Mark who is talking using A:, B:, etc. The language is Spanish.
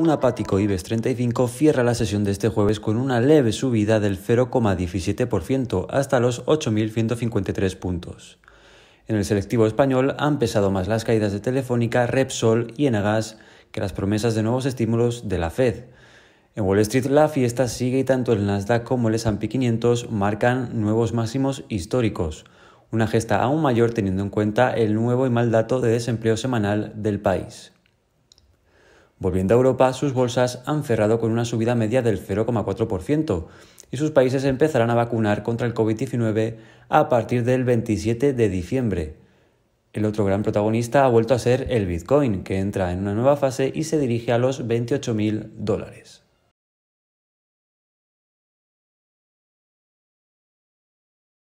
A: un apático IBEX 35 cierra la sesión de este jueves con una leve subida del 0,17% hasta los 8.153 puntos. En el selectivo español han pesado más las caídas de Telefónica, Repsol y Enagas que las promesas de nuevos estímulos de la Fed. En Wall Street la fiesta sigue y tanto el Nasdaq como el S&P 500 marcan nuevos máximos históricos, una gesta aún mayor teniendo en cuenta el nuevo y mal dato de desempleo semanal del país. Volviendo a Europa, sus bolsas han cerrado con una subida media del 0,4% y sus países empezarán a vacunar contra el COVID-19 a partir del 27 de diciembre. El otro gran protagonista ha vuelto a ser el Bitcoin, que entra en una nueva fase y se dirige a los 28.000 dólares.